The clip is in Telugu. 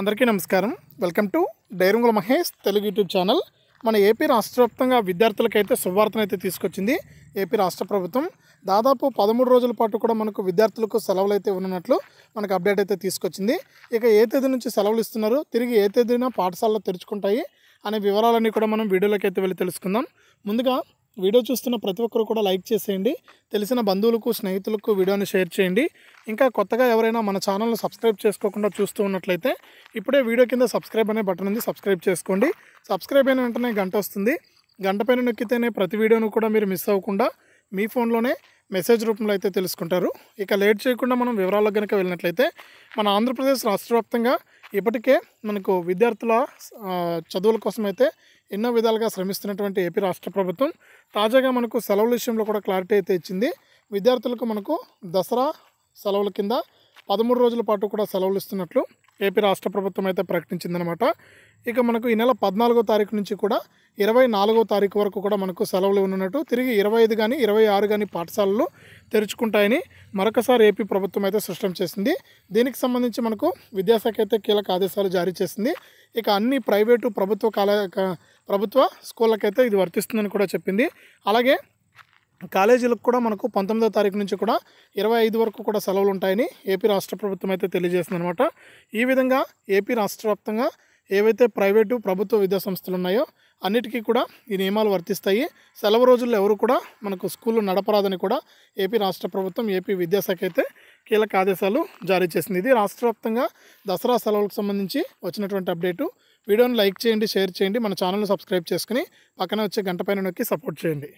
అందరికీ నమస్కారం వెల్కమ్ టు డైరంగుల మహేష్ తెలుగు యూట్యూబ్ ఛానల్ మన ఏపీ రాష్ట్ర వ్యాప్తంగా విద్యార్థులకైతే శుభవార్తను అయితే తీసుకొచ్చింది ఏపీ రాష్ట్ర ప్రభుత్వం దాదాపు పదమూడు రోజుల పాటు కూడా మనకు విద్యార్థులకు సెలవులు అయితే ఉన్నట్లు మనకు అప్డేట్ అయితే తీసుకొచ్చింది ఇక ఏ తేదీ నుంచి సెలవులు ఇస్తున్నారు తిరిగి ఏ తేదీన పాఠశాలలో తెరుచుకుంటాయి అనే వివరాలన్నీ కూడా మనం వీడియోలోకి అయితే వెళ్ళి తెలుసుకుందాం ముందుగా వీడియో చూస్తున్న ప్రతి ఒక్కరు కూడా లైక్ చేసేయండి తెలిసిన బంధువులకు స్నేహితులకు వీడియోని షేర్ చేయండి ఇంకా కొత్తగా ఎవరైనా మన ఛానల్ను సబ్స్క్రైబ్ చేసుకోకుండా చూస్తూ ఉన్నట్లయితే ఇప్పుడే వీడియో కింద సబ్స్క్రైబ్ అనే బటన్ ఉంది సబ్స్క్రైబ్ చేసుకోండి సబ్స్క్రైబ్ అయిన వెంటనే గంట వస్తుంది గంట పైన నొక్కితేనే ప్రతి వీడియోను కూడా మీరు మిస్ అవ్వకుండా మీ ఫోన్లోనే మెసేజ్ రూపంలో అయితే తెలుసుకుంటారు ఇక లేట్ చేయకుండా మనం వివరాలకు కనుక వెళ్ళినట్లయితే మన ఆంధ్రప్రదేశ్ రాష్ట్ర ఇప్పటికే మనకు విద్యార్థుల చదువుల కోసం అయితే ఎన్నో విధాలుగా శ్రమిస్తున్నటువంటి ఏపీ రాష్ట్ర ప్రభుత్వం తాజాగా మనకు సెలవుల విషయంలో కూడా క్లారిటీ అయితే ఇచ్చింది విద్యార్థులకు మనకు దసరా సెలవుల కింద పదమూడు రోజుల పాటు కూడా సెలవులు ఇస్తున్నట్లు ఏపీ రాష్ట్ర ప్రభుత్వం అయితే ప్రకటించిందనమాట ఇక మనకు ఈ నెల పద్నాలుగో తారీఖు నుంచి కూడా ఇరవై నాలుగో తారీఖు వరకు కూడా మనకు సెలవులు ఉన్నట్టు తిరిగి ఇరవై ఐదు కానీ ఇరవై ఆరు కానీ పాఠశాలలు తెరుచుకుంటాయని మరొకసారి ఏపీ ప్రభుత్వం అయితే స్పష్టం చేసింది దీనికి సంబంధించి మనకు విద్యాశాఖ అయితే కీలక ఆదేశాలు జారీ చేసింది ఇక అన్ని ప్రైవేటు ప్రభుత్వ కాల ప్రభుత్వ స్కూళ్ళకైతే ఇది వర్తిస్తుందని కూడా చెప్పింది అలాగే కాలేజీలకు కూడా మనకు పంతొమ్మిదో తారీఖు నుంచి కూడా ఇరవై ఐదు వరకు కూడా సెలవులు ఉంటాయని ఏపీ రాష్ట్ర ప్రభుత్వం అయితే తెలియజేసింది అనమాట ఈ విధంగా ఏపీ రాష్ట్ర వ్యాప్తంగా ఏవైతే ప్రైవేటు ప్రభుత్వ విద్యా సంస్థలు ఉన్నాయో అన్నిటికీ కూడా ఈ నియమాలు వర్తిస్తాయి సెలవు రోజుల్లో ఎవరు కూడా మనకు స్కూళ్ళు నడపరాదని కూడా ఏపీ రాష్ట్ర ప్రభుత్వం ఏపీ విద్యాశాఖ అయితే కీలక ఆదేశాలు జారీ చేసింది ఇది రాష్ట్ర దసరా సెలవులకు సంబంధించి వచ్చినటువంటి అప్డేటు వీడియోని లైక్ చేయండి షేర్ చేయండి మన ఛానల్ను సబ్స్క్రైబ్ చేసుకుని పక్కన వచ్చే గంట పైన నొక్కి సపోర్ట్ చేయండి